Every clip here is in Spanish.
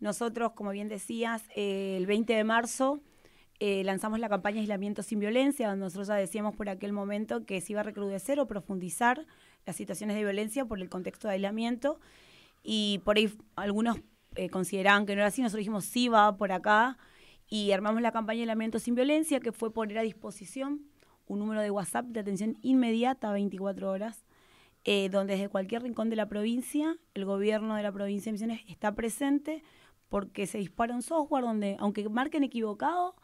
Nosotros, como bien decías, eh, el 20 de marzo eh, lanzamos la campaña Aislamiento sin Violencia, donde nosotros ya decíamos por aquel momento que se iba a recrudecer o profundizar las situaciones de violencia por el contexto de aislamiento. Y por ahí algunos eh, consideraban que no era así, nosotros dijimos sí va por acá y armamos la campaña Aislamiento sin Violencia, que fue poner a disposición un número de WhatsApp de atención inmediata 24 horas donde desde cualquier rincón de la provincia, el gobierno de la provincia de Misiones está presente porque se dispara un software donde, aunque marquen equivocado,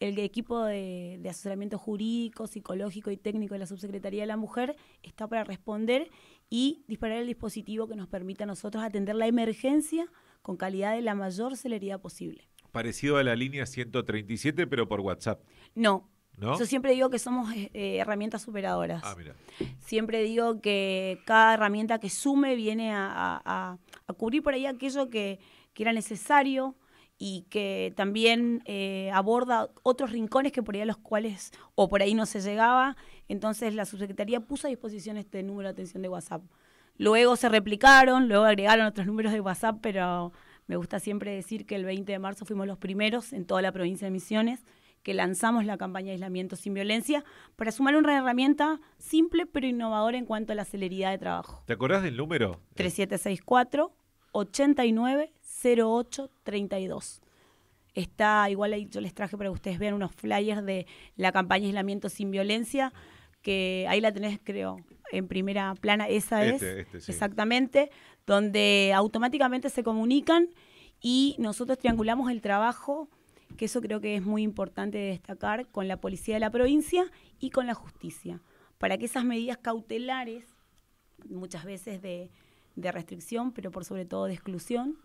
el equipo de, asesoramiento jurídico, psicológico y técnico de la Subsecretaría de la Mujer está para responder y disparar el dispositivo que nos permita a nosotros atender la emergencia con calidad de la mayor celeridad posible. Parecido a la línea 137, pero por WhatsApp. No. Yo siempre digo que somos eh, eh, herramientas superadoras. Ah, mira. Siempre digo que cada herramienta que sume viene a, a cubrir por ahí aquello que, que era necesario y que también eh, aborda otros rincones que por ahí a los cuales o por ahí no se llegaba. Entonces la subsecretaría puso a disposición este número de atención de WhatsApp. Luego se replicaron, luego agregaron otros números de WhatsApp, pero me gusta siempre decir que el 20 de marzo fuimos los primeros en toda la provincia de Misiones que lanzamos la campaña de aislamiento sin violencia para sumar una herramienta simple pero innovadora en cuanto a la celeridad de trabajo. ¿Te acordás del número? 3764 89 0832. Está, igual ahí yo les traje para que ustedes vean unos flyers de la campaña Aislamiento sin Violencia, que ahí la tenés, creo, en primera plana, esa este, es, este, exactamente, donde automáticamente se comunican y nosotros triangulamos el trabajo, que eso creo que es muy importante destacar, con la policía de la provincia y con la justicia, para que esas medidas cautelares, muchas veces de, de restricción, pero por sobre todo de exclusión,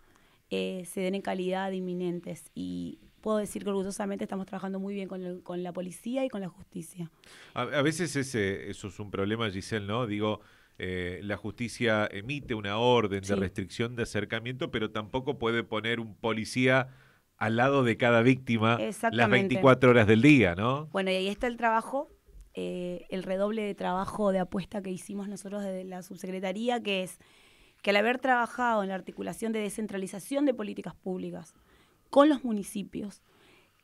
eh, se den en calidad inminentes. Y puedo decir que orgullosamente estamos trabajando muy bien con, la policía y con la justicia. A, veces ese, eso es un problema, Giselle, ¿no? Digo, eh, la justicia emite una orden de restricción de acercamiento, pero tampoco puede poner un policía al lado de cada víctima las 24 horas del día, ¿no? Bueno, y ahí está el trabajo, eh, el redoble de trabajo de apuesta que hicimos nosotros desde la subsecretaría, que es que al haber trabajado en la articulación de descentralización de políticas públicas con los municipios,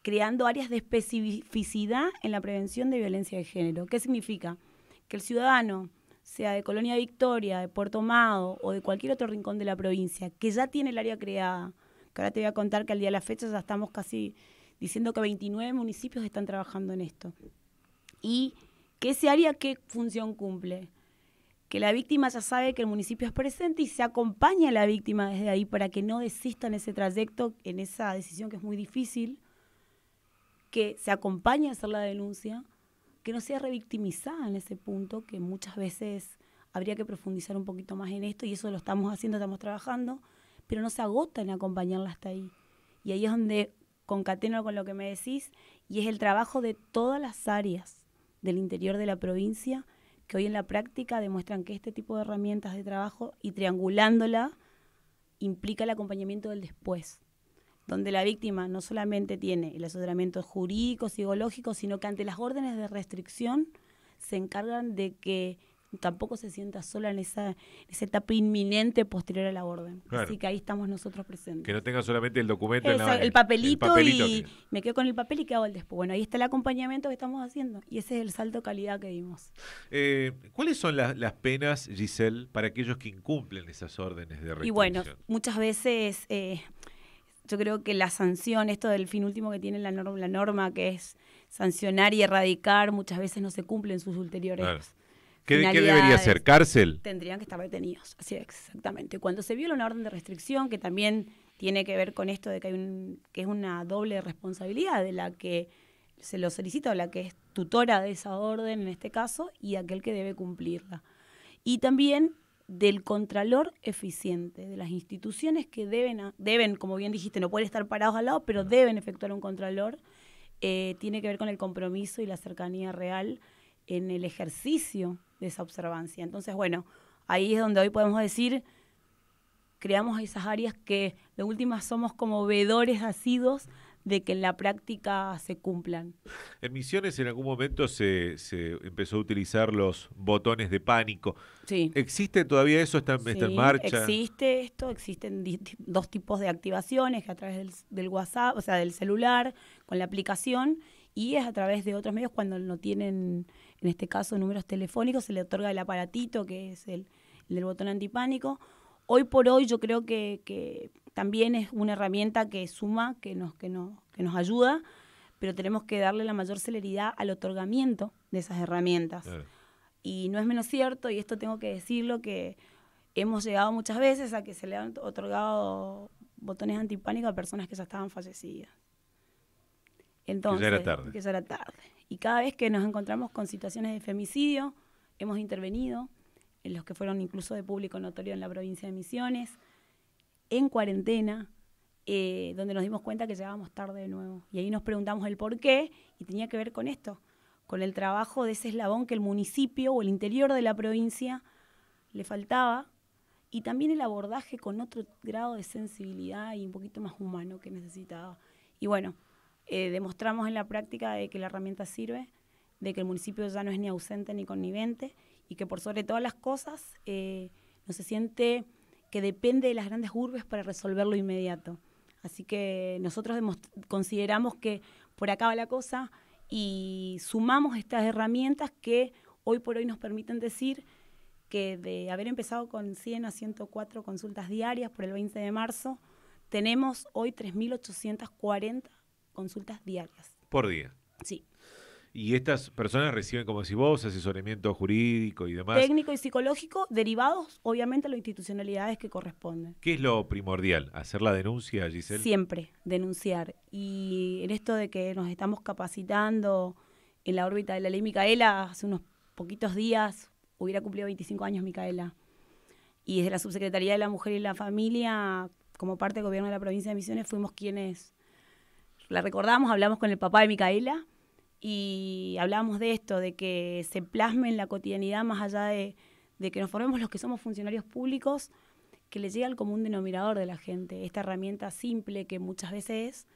creando áreas de especificidad en la prevención de violencia de género. ¿Qué significa? Que el ciudadano, sea de Colonia Victoria, de Puerto Mado o de cualquier otro rincón de la provincia, que ya tiene el área creada, que ahora te voy a contar que al día de la fecha ya estamos casi diciendo que 29 municipios están trabajando en esto. Y que ese área, ¿qué función cumple? que la víctima ya sabe que el municipio es presente y se acompaña a la víctima desde ahí para que no desista en ese trayecto, en esa decisión que es muy difícil, que se acompañe a hacer la denuncia, que no sea revictimizada en ese punto, que muchas veces habría que profundizar un poquito más en esto y eso lo estamos haciendo, estamos trabajando, pero no se agota en acompañarla hasta ahí. Y ahí es donde concateno con lo que me decís y es el trabajo de todas las áreas del interior de la provincia que hoy en la práctica demuestran que este tipo de herramientas de trabajo y triangulándola implica el acompañamiento del después, donde la víctima no solamente tiene el asesoramiento jurídico, psicológico, sino que ante las órdenes de restricción se encargan de que tampoco se sienta sola en esa, etapa inminente posterior a la orden. Así que ahí estamos nosotros presentes. Que no tenga solamente el documento. en la, el, papelito el, papelito y me quedo con el papel y qué hago el después. Bueno, ahí está el acompañamiento que estamos haciendo y ese es el salto calidad que dimos. Eh, ¿Cuáles son las penas, Giselle, para aquellos que incumplen esas órdenes de restricción? Y bueno, muchas veces... Eh, yo creo que la sanción, esto del fin último que tiene la norma, la norma que es sancionar y erradicar, muchas veces no se cumplen sus ulteriores ¿Qué, debería ser? ¿Cárcel? Tendrían que estar detenidos, así exactamente. Cuando se viola una orden de restricción, que también tiene que ver con esto de que, hay un, que es una doble responsabilidad de la que se lo solicita o la que es tutora de esa orden en este caso y aquel que debe cumplirla. Y también del contralor eficiente, de las instituciones que deben, deben como bien dijiste, no pueden estar parados al lado, pero deben efectuar un contralor, eh, tiene que ver con el compromiso y la cercanía real en el ejercicio de esa observancia. Entonces, bueno, ahí es donde hoy podemos decir, creamos esas áreas que de última somos como veedores asidos de que en la práctica se cumplan. En Misiones en algún momento se, empezó a utilizar los botones de pánico. Sí. ¿Existe todavía eso? ¿Está, en marcha? Existe esto, existen dos tipos de activaciones que a través del, WhatsApp, o sea, del celular, con la aplicación, y es a través de otros medios cuando no tienen en este caso números telefónicos, se le otorga el aparatito, que es el, el del botón antipánico. Hoy por hoy yo creo que, también es una herramienta que suma, que nos, que, que nos ayuda, pero tenemos que darle la mayor celeridad al otorgamiento de esas herramientas. Y no es menos cierto, y esto tengo que decirlo, que hemos llegado muchas veces a que se le han otorgado botones antipánicos a personas que ya estaban fallecidas. Entonces, que Que ya era tarde. Y cada vez que nos encontramos con situaciones de femicidio, hemos intervenido, en los que fueron incluso de público notorio en la provincia de Misiones, en cuarentena, eh, donde nos dimos cuenta que llegábamos tarde de nuevo. Y ahí nos preguntamos el por qué y tenía que ver con esto, con el trabajo de ese eslabón que el municipio o el interior de la provincia le faltaba y también el abordaje con otro grado de sensibilidad y un poquito más humano que necesitaba. Y bueno, eh, demostramos en la práctica de que la herramienta sirve, de que el municipio ya no es ni ausente ni connivente y que por sobre todas las cosas eh, no se siente que depende de las grandes urbes para resolverlo inmediato. Así que nosotros consideramos que por acá va la cosa y sumamos estas herramientas que hoy por hoy nos permiten decir que de haber empezado con 100 a 104 consultas diarias por el 20 de marzo, tenemos hoy 3.840 consultas diarias. Por día. Sí. Y estas personas reciben, como si vos, asesoramiento jurídico y demás. Técnico y psicológico, derivados, obviamente, a las institucionalidades que corresponden. ¿Qué es lo primordial? ¿Hacer la denuncia, Giselle? Siempre, denunciar. Y en esto de que nos estamos capacitando en la órbita de la ley Micaela, hace unos poquitos días hubiera cumplido 25 años Micaela. Y desde la Subsecretaría de la Mujer y la Familia, como parte del gobierno de la provincia de Misiones, fuimos quienes la recordamos, hablamos con el papá de Micaela y hablamos de esto, de que se plasme en la cotidianidad más allá de, que nos formemos los que somos funcionarios públicos, que le llegue al común denominador de la gente, esta herramienta simple que muchas veces es,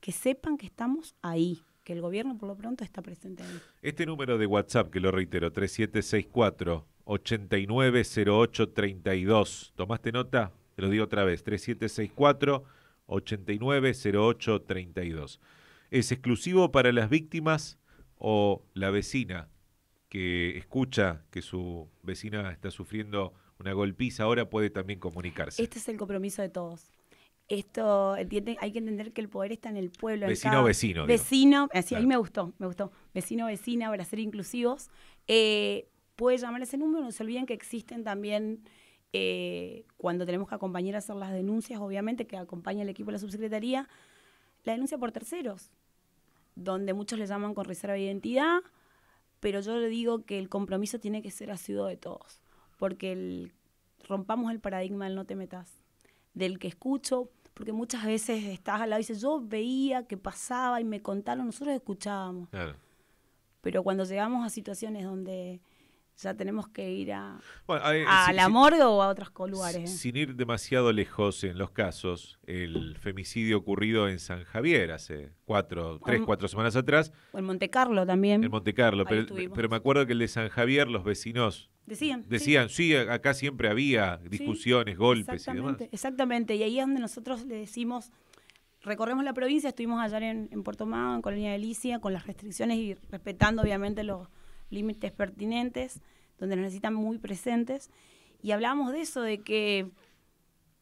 que sepan que estamos ahí, que el gobierno por lo pronto está presente ahí. Este número de WhatsApp, que lo reitero, 3764 890832, ¿tomaste nota? Te lo digo otra vez, 3764 890832. ¿Es exclusivo para las víctimas o la vecina que escucha que su vecina está sufriendo una golpiza ahora puede también comunicarse? Este es el compromiso de todos. Esto, hay que entender que el poder está en el pueblo. Vecino, vecino. Vecino, así, eh, me gustó, me gustó. Vecino, vecina, para ser inclusivos. Eh, puede llamar ese número, no se olviden que existen también eh, cuando tenemos que acompañar a hacer las denuncias, obviamente que acompaña el equipo de la subsecretaría, la denuncia por terceros, donde muchos le llaman con reserva de identidad, pero yo le digo que el compromiso tiene que ser asiduo de todos, porque rompamos el paradigma del no te metas, del que escucho, porque muchas veces estás al lado y dices, yo veía que pasaba y me contaron, nosotros escuchábamos. Pero cuando llegamos a situaciones donde ya tenemos que ir a, a, la morgue o a otros lugares. ¿eh? Sin ir demasiado lejos en los casos, el femicidio ocurrido en San Javier hace cuatro, tres, cuatro semanas atrás. O en Monte Carlo también. En Monte pero, me acuerdo que el de San Javier, los vecinos decían, decían sí, acá siempre había discusiones, golpes exactamente, y demás. Exactamente, y ahí es donde nosotros le decimos recorremos la provincia, estuvimos allá en, en Puerto Mago, en Colonia Delicia, con las restricciones y respetando obviamente los, límites pertinentes, donde nos necesitan muy presentes. Y hablábamos de eso, de que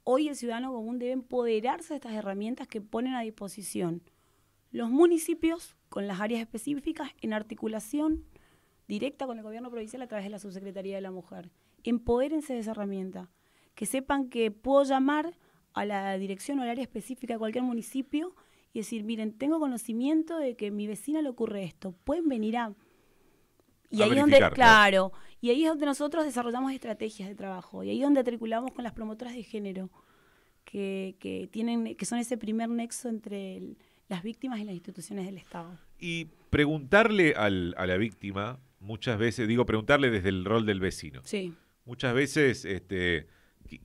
hoy el ciudadano común debe empoderarse de estas herramientas que ponen a disposición los municipios con las áreas específicas en articulación directa con el gobierno provincial a través de la Subsecretaría de la Mujer. Empodérense de esa herramienta, que sepan que puedo llamar a la dirección o al área específica de cualquier municipio y decir, miren, tengo conocimiento de que a mi vecina le ocurre esto, pueden venir a y ahí donde, claro, y ahí es donde nosotros desarrollamos estrategias de trabajo, y ahí es donde articulamos con las promotoras de género, que, tienen, que son ese primer nexo entre las víctimas y las instituciones del Estado. Y preguntarle a la víctima, muchas veces, digo preguntarle desde el rol del vecino. Sí. Muchas veces este,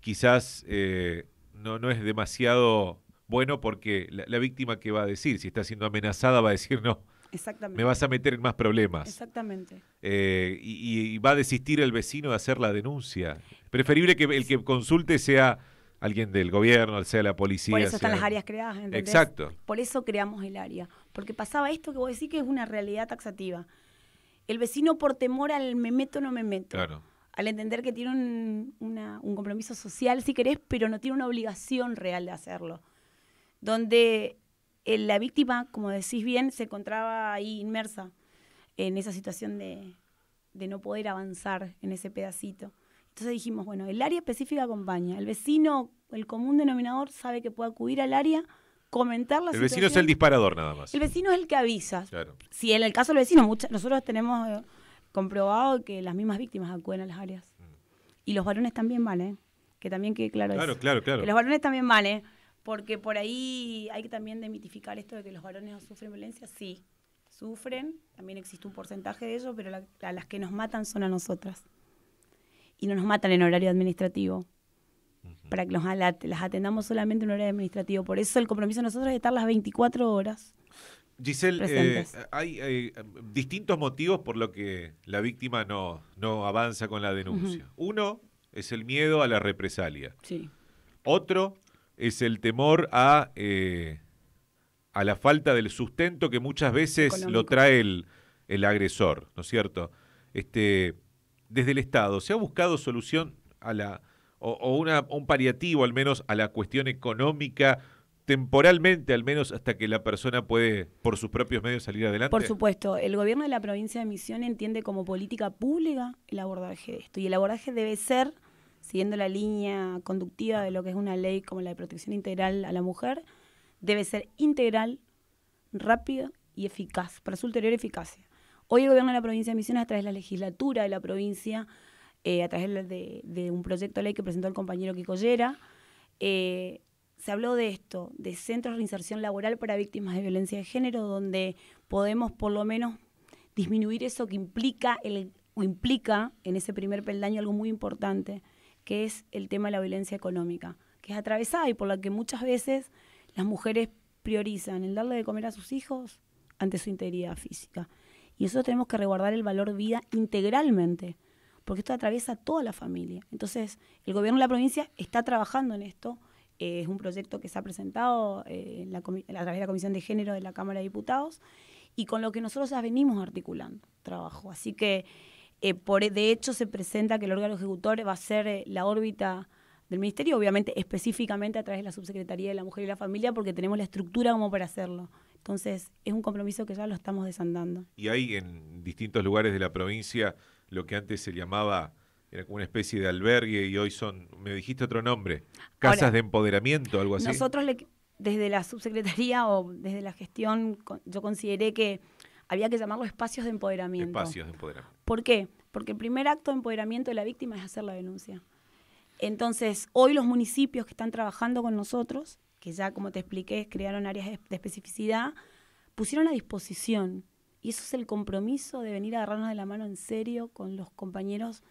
quizás eh, no, no es demasiado bueno porque la, la, víctima que va a decir, si está siendo amenazada, va a decir no Exactamente. Me vas a meter en más problemas. Exactamente. Eh, y, va a desistir el vecino de hacer la denuncia. Preferible que el que consulte sea alguien del gobierno, sea la policía. Por eso están las áreas creadas, Exacto. Por eso creamos el área. Porque pasaba esto que vos decís que es una realidad taxativa. El vecino por temor al me meto, no me meto. Claro. Al entender que tiene un, un compromiso social, si querés, pero no tiene una obligación real de hacerlo. Donde eh, la víctima, como decís bien, se encontraba ahí inmersa en esa situación de, no poder avanzar en ese pedacito. Entonces dijimos, bueno, el área específica acompaña, el vecino, el común denominador sabe que puede acudir al área, comentar la situación. El vecino es el disparador nada más. El vecino es el que avisa. Claro. Si en el caso del vecino, nosotros tenemos eh, comprobado que las mismas víctimas acuden a las áreas. Mm. Y los varones también van, ¿eh? Que también quede claro, claro Claro, claro, claro. Los varones también van, ¿eh? porque por ahí hay que también demitificar esto de que los varones no sufren violencia. Sí, sufren, también existe un porcentaje de ellos, pero a las que nos matan son a nosotras. Y no nos matan en horario administrativo, para que las atendamos solamente en horario administrativo. Por eso el compromiso de nosotros es estar las 24 horas. Giselle, eh, hay, eh, distintos motivos por lo que la víctima no, no avanza con la denuncia. Uno es el miedo a la represalia. Sí. Otro es el temor a, eh, a la falta del sustento que muchas veces lo trae el, agresor, ¿no es cierto? Este, desde el Estado, ¿se ha buscado solución a la, o, un paliativo al menos a la cuestión económica? temporalmente al menos hasta que la persona puede por sus propios medios salir adelante? Por supuesto, el gobierno de la provincia de Misiones entiende como política pública el abordaje de esto y el abordaje debe ser siguiendo la línea conductiva de lo que es una ley como la de protección integral a la mujer, debe ser integral, rápida y eficaz, para su ulterior eficacia. Hoy el gobierno de la provincia de Misiones, a través de la legislatura de la provincia, eh, a través de, un proyecto de ley que presentó el compañero Kiko eh, se habló de esto, de centros de inserción laboral para víctimas de violencia de género, donde podemos por lo menos disminuir eso que implica, o implica en ese primer peldaño algo muy importante, que es el tema de la violencia económica, que es atravesada y por la que muchas veces las mujeres priorizan el darle de comer a sus hijos ante su integridad física. Y eso tenemos que reguardar el valor vida integralmente, porque esto atraviesa toda la familia. Entonces, el gobierno de la provincia está trabajando en esto. Eh, es un proyecto que se ha presentado eh, la a través de la Comisión de Género de la Cámara de Diputados y con lo que nosotros ya venimos articulando trabajo. Así que eh, de hecho, se presenta que el órgano ejecutor va a ser eh, la órbita del Ministerio, obviamente específicamente a través de la Subsecretaría de la Mujer y la Familia, porque tenemos la estructura como para hacerlo. Entonces, es un compromiso que ya lo estamos desandando. Y hay en distintos lugares de la provincia lo que antes se llamaba, era como una especie de albergue y hoy son, me dijiste otro nombre, casas de empoderamiento, algo así. Nosotros desde la subsecretaría o desde la gestión, yo consideré que había que llamarlo espacios de empoderamiento. Espacios de empoderamiento. ¿Por qué? Porque el primer acto de empoderamiento de la víctima es hacer la denuncia. Entonces, hoy los municipios que están trabajando con nosotros, que ya como te expliqué, crearon áreas de especificidad, pusieron a disposición, y eso es el compromiso de venir a agarrarnos de la mano en serio con los compañeros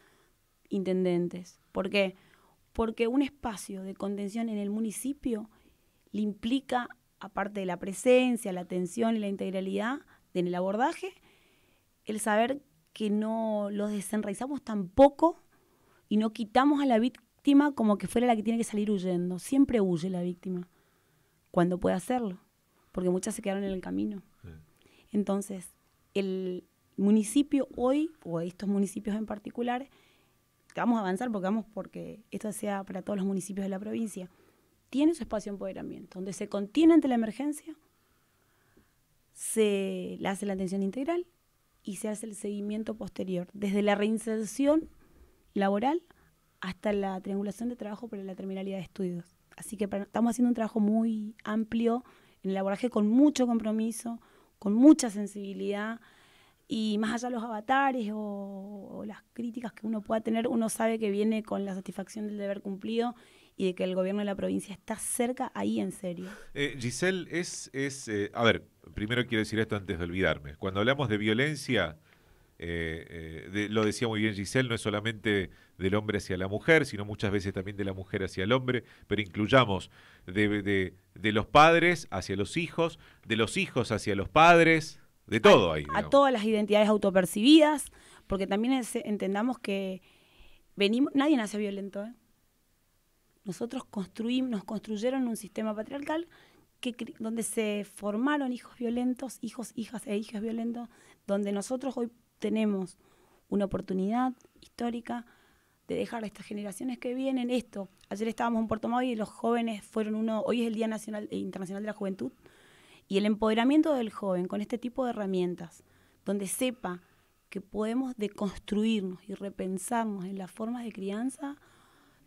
intendentes. ¿Por qué? Porque un espacio de contención en el municipio le implica, aparte de la presencia, la atención y la integralidad en el abordaje, el saber que no los desenraizamos tampoco y no quitamos a la víctima como que fuera la que tiene que salir huyendo. Siempre huye la víctima cuando puede hacerlo, porque muchas se quedaron en el camino. Entonces, el municipio hoy, o estos municipios en particular, vamos a avanzar porque vamos porque esto sea para todos los municipios de la provincia, tiene su espacio de empoderamiento, donde se contiene ante la emergencia, se le hace la atención integral, y se hace el seguimiento posterior, desde la reinserción laboral hasta la triangulación de trabajo para la terminalidad de estudios. Así que estamos haciendo un trabajo muy amplio en el laboraje con mucho compromiso, con mucha sensibilidad y más allá de los avatares o, o, las críticas que uno pueda tener, uno sabe que viene con la satisfacción del deber cumplido y de que el gobierno de la provincia está cerca ahí en serio. Eh, Giselle, es, es eh, a ver, primero quiero decir esto antes de olvidarme. Cuando hablamos de violencia, eh, lo decía muy bien Giselle, no es solamente del hombre hacia la mujer, sino muchas veces también de la mujer hacia el hombre, pero incluyamos de, los padres hacia los hijos, de los hijos hacia los padres, de todo ahí. A todas las identidades autopercibidas, porque también entendamos que venimos, nadie nace violento, ¿eh? Nosotros construimos, nos construyeron un sistema patriarcal que, donde se formaron hijos violentos, hijos, hijas e hijas violentos, donde nosotros hoy tenemos una oportunidad histórica de dejar a estas generaciones que vienen esto. Ayer estábamos en Puerto Mau y los jóvenes fueron uno, hoy es el Día Nacional e Internacional de la Juventud, y el empoderamiento del joven con este tipo de herramientas, donde sepa que podemos deconstruirnos y repensarnos en las formas de crianza,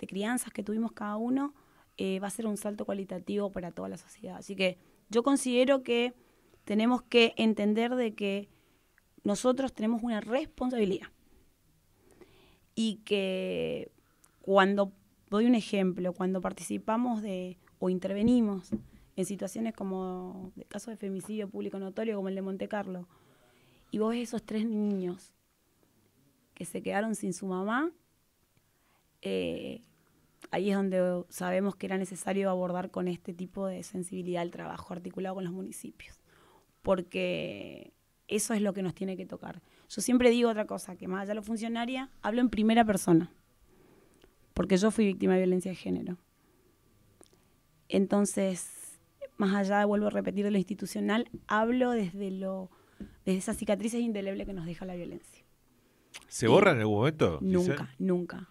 de crianzas que tuvimos cada uno, eh, va a ser un salto cualitativo para toda la sociedad. Así que yo considero que tenemos que entender de que nosotros tenemos una responsabilidad y que cuando, doy un ejemplo, cuando participamos de o intervenimos en situaciones como el caso de femicidio público notorio como el de Monte Carlo, y vos ves esos tres niños que se quedaron sin su mamá, eh, ahí es donde sabemos que era necesario abordar con este tipo de sensibilidad el trabajo articulado con los municipios, porque eso es lo que nos tiene que tocar. Yo siempre digo otra cosa, que más allá de lo funcionaria, hablo en primera persona, porque yo fui víctima de violencia de género. Entonces, más allá, vuelvo a repetir, lo institucional, hablo desde, lo, desde esas cicatrices indelebles que nos deja la violencia. ¿Se borra en algún momento? Nunca, nunca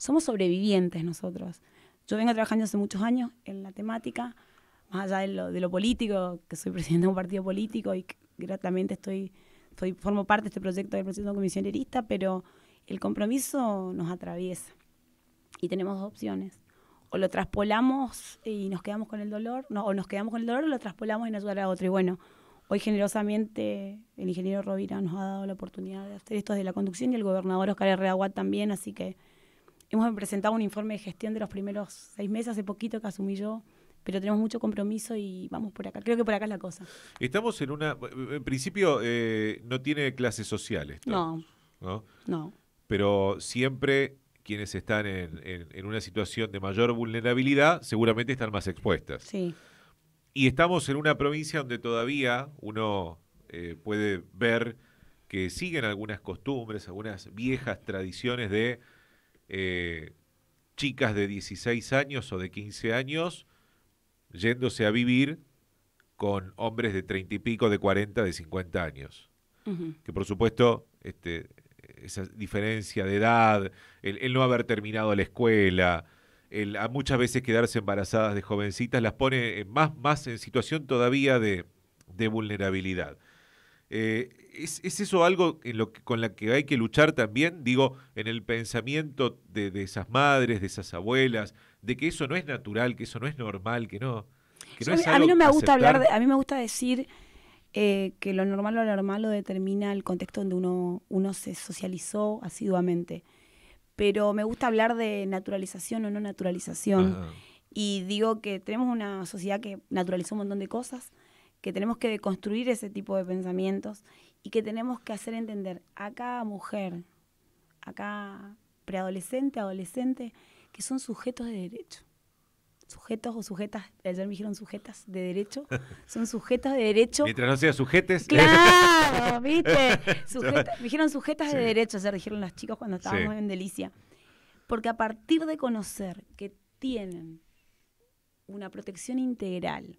somos sobrevivientes nosotros. Yo vengo trabajando hace muchos años en la temática, más allá de lo, político, que soy presidente de un partido político y gratamente estoy, formo parte de este proyecto de proyecto comisionerista, pero el compromiso nos atraviesa y tenemos dos opciones. O lo traspolamos y nos quedamos con el dolor, no, o nos quedamos con el dolor o lo traspolamos en ayudar a otro. Y bueno, Hoy generosamente el ingeniero Rovira nos ha dado la oportunidad de hacer esto desde la conducción y el gobernador Oscar Herrera también, así que hemos presentado un informe de gestión de los primeros seis meses, hace poquito que asumí yo, pero tenemos mucho compromiso y vamos por acá. Creo que por acá es la cosa. Estamos en una... En principio eh, no tiene clases sociales. No. no. Pero siempre quienes están en, una situación de mayor vulnerabilidad seguramente están más expuestas. Sí. Y estamos en una provincia donde todavía uno eh, puede ver que siguen algunas costumbres, algunas viejas tradiciones de eh, chicas de 16 años o de 15 años yéndose a vivir con hombres de 30 y pico, de 40, de 50 años. Que por supuesto, este, esa diferencia de edad, el, no haber terminado la escuela, a muchas veces quedarse embarazadas de jovencitas, las pone más, más en situación todavía de vulnerabilidad. Eh, ¿es, ¿es, eso algo en lo que, con la que hay que luchar también? Digo, en el pensamiento de, esas madres, de esas abuelas, de que eso no es natural, que eso no es normal, que no. a mí no me gusta hablar, de, a mí me gusta decir eh, que lo normal o lo normal lo determina el contexto donde uno, uno se socializó asiduamente. Pero me gusta hablar de naturalización o no naturalización. Y digo que tenemos una sociedad que naturalizó un montón de cosas, que tenemos que deconstruir ese tipo de pensamientos y que tenemos que hacer entender a cada mujer, a cada preadolescente, adolescente, que son sujetos de derecho. Sujetos o sujetas, ayer me dijeron sujetas de derecho, son sujetas de derecho. Mientras no sean sujetes. Claro, viste. me dijeron sujetas de derecho, ayer dijeron las chicas cuando estábamos en Delicia. Porque a partir de conocer que tienen una protección integral,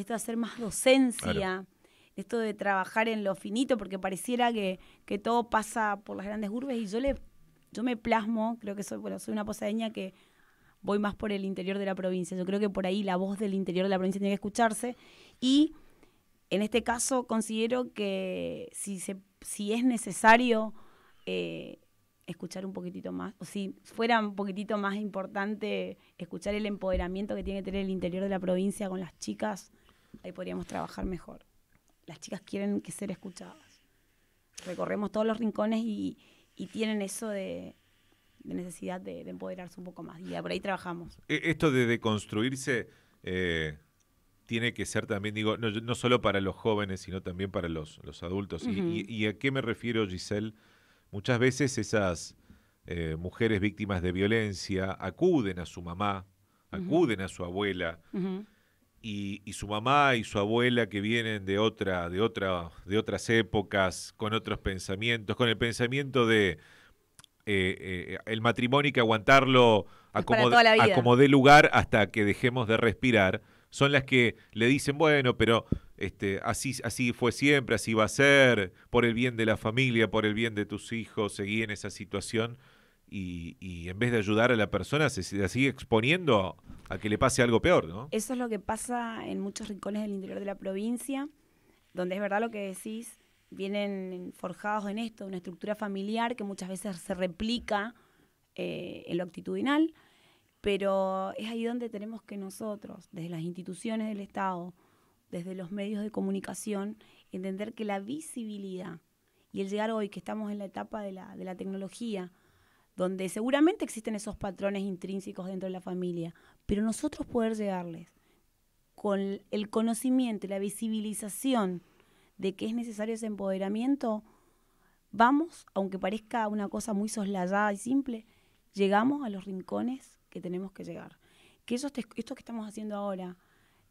esto de hacer más docencia, esto de trabajar en lo finito, porque pareciera que, todo pasa por las grandes urbes y yo le yo me plasmo, creo que soy, bueno, soy una posadeña que voy más por el interior de la provincia. Yo creo que por ahí la voz del interior de la provincia tiene que escucharse y en este caso considero que si, se, si es necesario eh, escuchar un poquitito más, o si fuera un poquitito más importante escuchar el empoderamiento que tiene que tener el interior de la provincia con las chicas, ahí podríamos trabajar mejor. Las chicas quieren que ser escuchadas. Recorremos todos los rincones y, tienen eso de, necesidad de, empoderarse un poco más. Y por ahí trabajamos. E, esto de deconstruirse eh, tiene que ser también, digo, no, solo para los jóvenes, sino también para los, adultos. y, a qué me refiero, Giselle? Muchas veces esas eh, mujeres víctimas de violencia acuden a su mamá, acuden a su abuela y, su mamá y su abuela que vienen de otra, de otra, de otras épocas, con otros pensamientos, con el pensamiento de eh, eh, el matrimonio y que aguantarlo a como, dé lugar hasta que dejemos de respirar, son las que le dicen, bueno, pero este, así, así fue siempre, así va a ser, por el bien de la familia, por el bien de tus hijos, seguí en esa situación y, en vez de ayudar a la persona se, sigue exponiendo a que le pase algo peor, ¿no? Eso es lo que pasa en muchos rincones del interior de la provincia, donde es verdad lo que decís, vienen forjados en esto, una estructura familiar que muchas veces se replica eh, en lo actitudinal, pero es ahí donde tenemos que nosotros, desde las instituciones del Estado, desde los medios de comunicación, entender que la visibilidad y el llegar hoy, que estamos en la etapa de la, de la tecnología, donde seguramente existen esos patrones intrínsecos dentro de la familia, pero nosotros poder llegarles con el conocimiento y la visibilización de que es necesario ese empoderamiento, vamos, aunque parezca una cosa muy soslayada y simple, llegamos a los rincones que tenemos que llegar. Que esto que estamos haciendo ahora,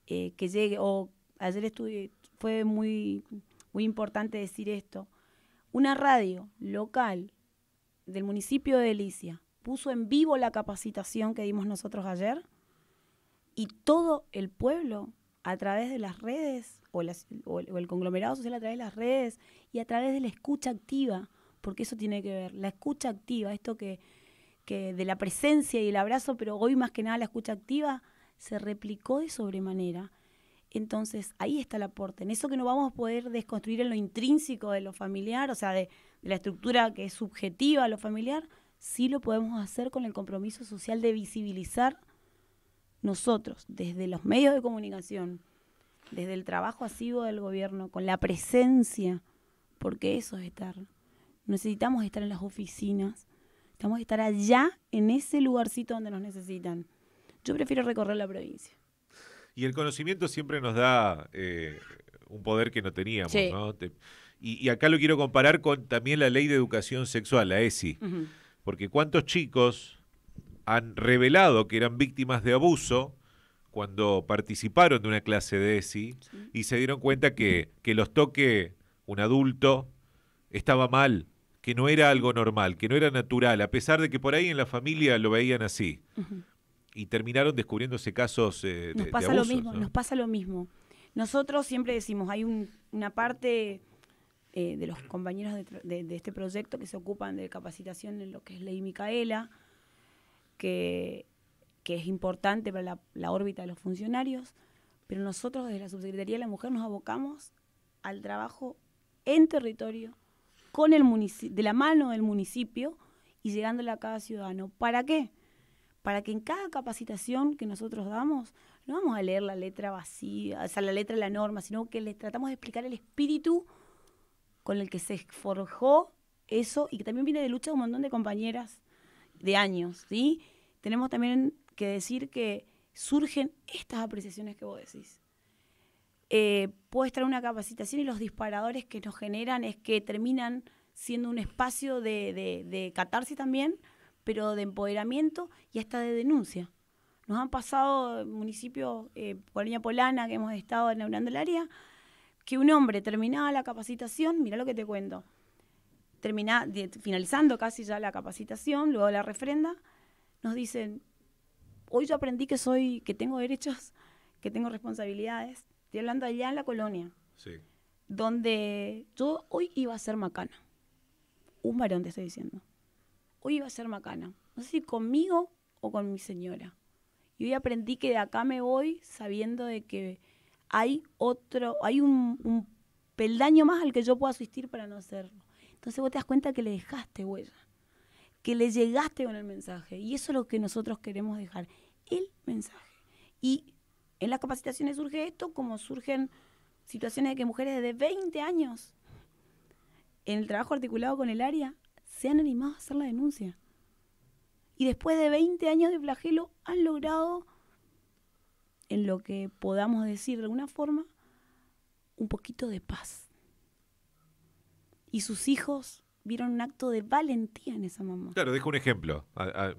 eh, que llegue, o ayer estuve, fue muy, muy importante decir esto, una radio local del municipio de Delicia puso en vivo la capacitación que dimos nosotros ayer y todo el pueblo a través de las redes o, el, conglomerado social a través de las redes y a través de la escucha activa, porque eso tiene que ver, la escucha activa, esto que, que de la presencia y el abrazo, pero hoy más que nada la escucha activa se replicó de sobremanera. Entonces, ahí está el aporte, en eso que no vamos a poder desconstruir en lo intrínseco de lo familiar, o sea, de, la estructura que es subjetiva a lo familiar, sí lo podemos hacer con el compromiso social de visibilizar nosotros, desde los medios de comunicación, desde el trabajo asiduo del gobierno, con la presencia, porque eso es estar. Necesitamos estar en las oficinas, necesitamos estar allá, en ese lugarcito donde nos necesitan. Yo prefiero recorrer la provincia. Y el conocimiento siempre nos da eh, un poder que no teníamos, ¿no? Y, acá lo quiero comparar con también la ley de educación sexual, la ESI, porque cuántos chicos han revelado que eran víctimas de abuso cuando participaron de una clase de ESI y se dieron cuenta que, los toque un adulto estaba mal, que no era algo normal, que no era natural, a pesar de que por ahí en la familia lo veían así. Y terminaron descubriéndose casos eh, pasa lo mismo, Nos pasa lo mismo. Nosotros siempre decimos, hay una parte eh, de los compañeros de, este proyecto que se ocupan de capacitación en lo que es Ley Micaela, que, que es importante para la, órbita de los funcionarios, pero nosotros desde la Subsecretaría de la Mujer nos abocamos al trabajo en territorio, con el de la mano del municipio y llegándole a cada ciudadano. ¿Para qué? Para que en cada capacitación que nosotros damos, no vamos a leer la letra vacía, o sea, la letra de la norma, sino que les tratamos de explicar el espíritu con el que se forjó eso y que también viene de lucha de un montón de compañeras de años, ¿sí? Tenemos también que decir que surgen estas apreciaciones que vos decís. Eh, Puede estar traer una capacitación y los disparadores que nos generan es que terminan siendo un espacio de, catarsis también, pero de empoderamiento y hasta de denuncia. Nos han pasado municipios, eh, Polana, que hemos estado inaugurando el área, que un hombre terminaba la capacitación, mira lo que te cuento, termina, finalizando casi ya la capacitación, luego la refrenda, nos dicen, hoy yo aprendí que soy, que tengo derechos, que tengo responsabilidades. Estoy hablando allá en la colonia. Donde yo hoy iba a ser macana. Un varón te estoy diciendo. Hoy iba a ser macana. No sé si conmigo o con mi señora. Y hoy aprendí que de acá me voy sabiendo de que hay otro, hay un, peldaño más al que yo puedo asistir para no hacerlo. Entonces vos te das cuenta que le dejaste huella, que le llegaste con el mensaje. Y eso es lo que nosotros queremos dejar, el mensaje. Y en las capacitaciones surge esto, como surgen situaciones de que mujeres de 20 años, en el trabajo articulado con el área, se han animado a hacer la denuncia. Y después de 20 años de flagelo, han logrado en lo que podamos decir de alguna forma un poquito de paz. Y sus hijos vieron un acto de valentía en esa mamá. Claro, dejo un ejemplo.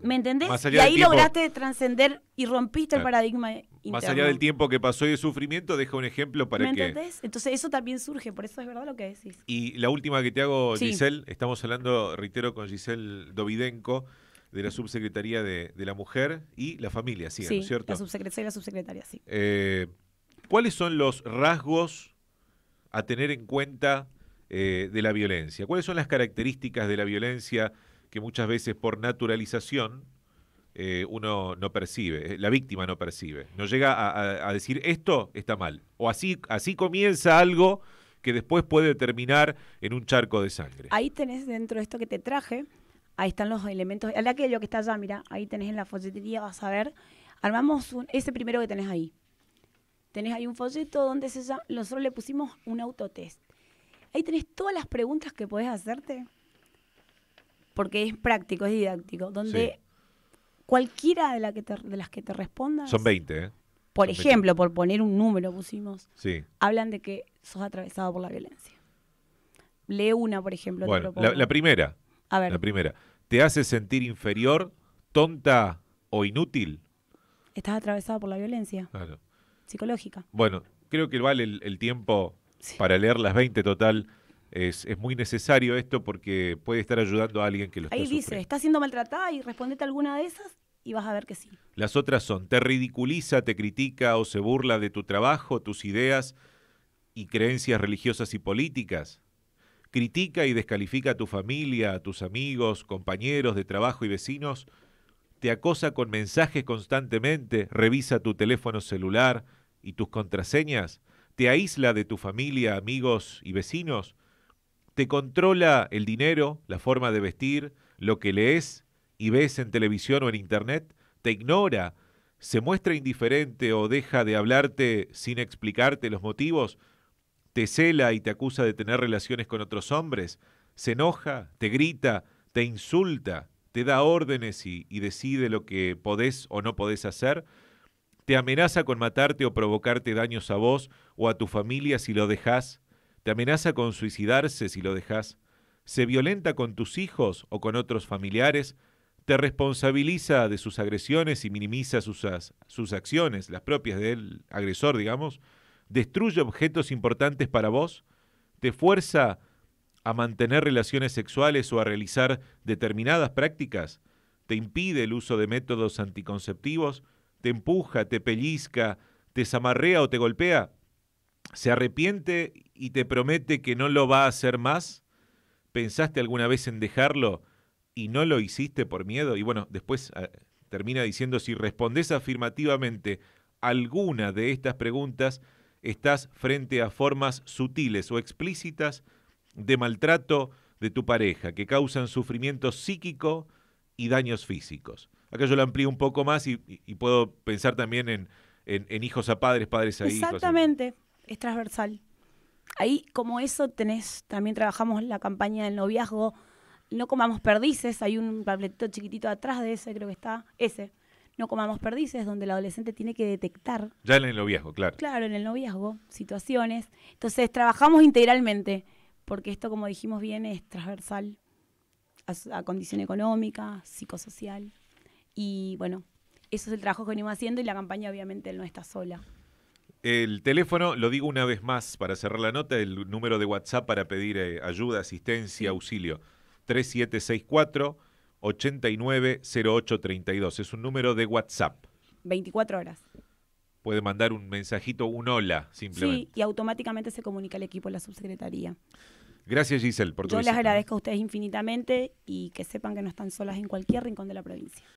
¿Me entendés? y ahí lograste trascender y rompiste el paradigma interno. Más allá del tiempo que pasó y de sufrimiento, deja un ejemplo para que... ¿Me entendés? Entonces eso también surge, por eso es verdad lo que decís. Y la última que te hago, Giselle, estamos hablando, reitero, con Giselle Dovidenko, de la Subsecretaría de, la Mujer y la Familia, sí, ¿no es cierto? La subsecretaría. la subsecretaria, sí. Eh, ¿Cuáles son los rasgos a tener en cuenta eh, de la violencia? ¿Cuáles son las características de la violencia que muchas veces por naturalización eh, uno no percibe, la víctima no percibe? No llega a, decir esto está mal. O así, así comienza algo que después puede terminar en un charco de sangre. Ahí tenés dentro de esto que te traje Ahí están los elementos. Aquello que está allá, mira, ahí tenés en la folletería, vas a ver. Armamos un, ese primero que tenés ahí. Tenés ahí un folleto donde se nosotros le pusimos un autotest. Ahí tenés todas las preguntas que podés hacerte, porque es práctico, es didáctico, donde cualquiera de, la que de las que te respondan... Son 20, ¿eh? Por ejemplo, por poner un número pusimos, sí. hablan de que sos atravesado por la violencia. Lee una, por ejemplo. Bueno, la primera. A ver. La primera te hace sentir inferior, tonta o inútil? Estás atravesado por la violencia psicológica. Bueno, creo que vale el, tiempo para leer las 20 total. Es, muy necesario esto porque puede estar ayudando a alguien que lo Ahí dice, está siendo maltratada? Y respondete alguna de esas y vas a ver que sí. Las otras son, te ridiculiza, te critica o se burla de tu trabajo, tus ideas y creencias religiosas y políticas critica y descalifica a tu familia, a tus amigos, compañeros de trabajo y vecinos, te acosa con mensajes constantemente, revisa tu teléfono celular y tus contraseñas, te aísla de tu familia, amigos y vecinos, te controla el dinero, la forma de vestir, lo que lees y ves en televisión o en internet, te ignora, se muestra indiferente o deja de hablarte sin explicarte los motivos, te cela y te acusa de tener relaciones con otros hombres, se enoja, te grita, te insulta, te da órdenes y, decide lo que podés o no podés hacer, te amenaza con matarte o provocarte daños a vos o a tu familia si lo dejás, te amenaza con suicidarse si lo dejás, se violenta con tus hijos o con otros familiares, te responsabiliza de sus agresiones y minimiza sus, sus acciones, las propias del agresor, digamos, destruye objetos importantes para vos, te fuerza a mantener relaciones sexuales o a realizar determinadas prácticas, te impide el uso de métodos anticonceptivos, te empuja, te pellizca, te zamarrea o te golpea, se arrepiente y te promete que no lo va a hacer más, pensaste alguna vez en dejarlo y no lo hiciste por miedo, y bueno, después eh, termina diciendo si respondes afirmativamente alguna de estas preguntas, estás frente a formas sutiles o explícitas de maltrato de tu pareja que causan sufrimiento psíquico y daños físicos. Acá yo lo amplío un poco más y, puedo pensar también en, hijos a padres, padres a hijos. Exactamente, es transversal. Ahí, como eso, tenés, también trabajamos la campaña del noviazgo, no comamos perdices, hay un tabletito chiquitito atrás de ese, creo que está, ese. No comamos perdices, donde el adolescente tiene que detectar. Ya en el noviazgo, claro. Claro, en el noviazgo, situaciones. Entonces, trabajamos integralmente, porque esto, como dijimos bien, es transversal a, condición económica, psicosocial. Y bueno, eso es el trabajo que venimos haciendo y la campaña obviamente no está sola. El teléfono, lo digo una vez más para cerrar la nota, el número de WhatsApp para pedir eh, ayuda, asistencia, auxilio. 3764 890832. Es un número de WhatsApp. 24 horas. Puede mandar un mensajito, un hola, simplemente. Sí, y automáticamente se comunica al equipo de la subsecretaría. Gracias, Giselle, por Yo les agradezco a ustedes infinitamente y que sepan que no están solas en cualquier rincón de la provincia.